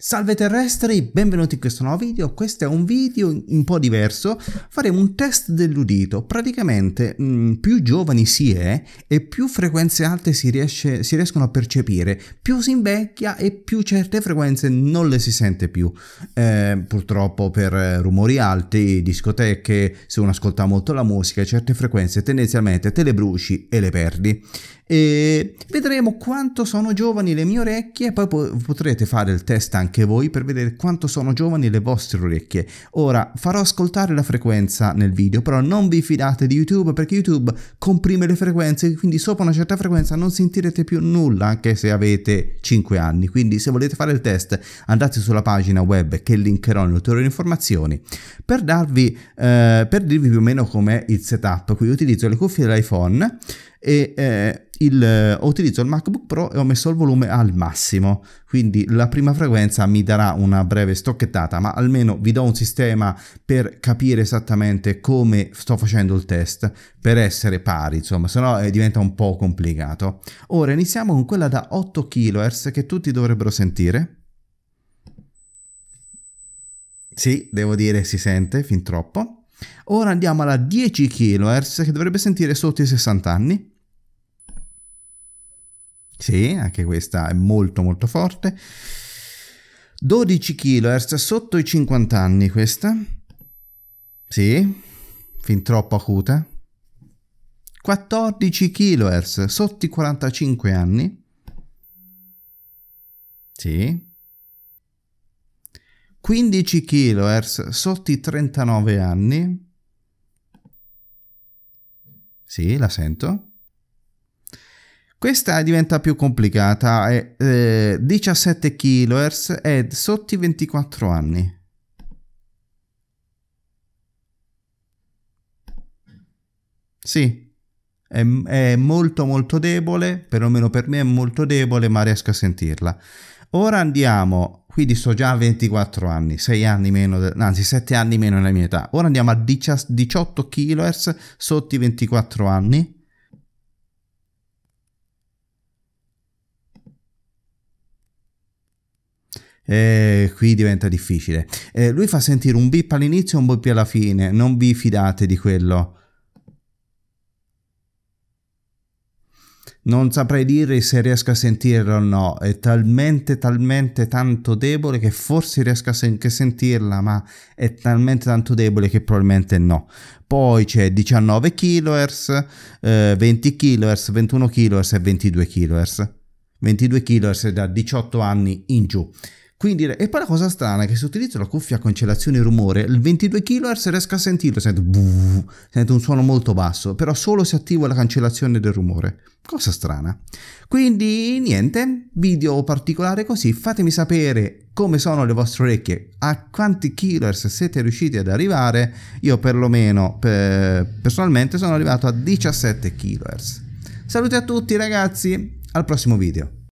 Salve terrestri, benvenuti in questo nuovo video, questo è un video un po' diverso, faremo un test dell'udito, praticamente mh, mm, più giovani si è e più frequenze alte si, riesce, si, riescono a percepire, più si invecchia e più certe frequenze non le si sente più, eh, purtroppo per eh, rumori alti, discoteche, se uno ascolta molto la musica, certe frequenze tendenzialmente te le bruci e le perdi e vedremo quanto sono giovani le mie orecchie poi po- potrete fare il test anche voi per vedere quanto sono giovani le vostre orecchie ora farò ascoltare la frequenza nel video però non vi fidate di youtube perché youtube comprime le frequenze quindi sopra una certa frequenza non sentirete più nulla anche se avete 5 anni quindi se volete fare il test andate sulla pagina web che linkerò nelle ulteriori informazioni per darvi eh, per dirvi più o meno com'è il setup qui utilizzo le cuffie dell'iPhone e eh, il, eh, ho utilizzo il MacBook Pro e ho messo il volume al massimo, quindi la prima frequenza mi darà una breve stocchettata, ma almeno vi do un sistema per capire esattamente come sto facendo il test, per essere pari, insomma, se no eh, diventa un po' complicato. Ora iniziamo con quella da 8 kHz che tutti dovrebbero sentire. Sì, devo dire si sente fin troppo. Ora andiamo alla 10 kHz che dovrebbe sentire sotto i 60 anni. Sì, anche questa è molto molto forte. 12 kHz sotto i 50 anni questa. Sì, fin troppo acuta. 14 kHz sotto i 45 anni. Sì. 15 kHz eh, sotto i 39 anni. Sì, la sento. Questa diventa più complicata, è eh, 17 kHz ed sotto i 24 anni. Sì, è, è molto molto debole, perlomeno per me è molto debole, ma riesco a sentirla. Ora andiamo, quindi sto già a 24 anni, 6 anni meno, anzi 7 anni meno nella mia età. Ora andiamo a 18 kHz sotto i 24 anni. Eh, qui diventa difficile. Eh, lui fa sentire un bip all'inizio e un bip alla fine, non vi fidate di quello. non saprei dire se riesco a sentirla o no, è talmente talmente tanto debole che forse riesco a sen- sentirla, ma è talmente tanto debole che probabilmente no. Poi c'è 19 kHz, eh, 20 kHz, 21 kHz e 22 kHz. 22 kHz da 18 anni in giù. Quindi, e poi la cosa strana è che se utilizzo la cuffia a cancellazione rumore, il 22 kHz riesco a sentirlo, sento, buh, sento un suono molto basso, però solo se attivo la cancellazione del rumore. Cosa strana. Quindi niente, video particolare così, fatemi sapere come sono le vostre orecchie, a quanti kHz siete riusciti ad arrivare, io perlomeno per, personalmente sono arrivato a 17 kHz. Saluti a tutti ragazzi, al prossimo video.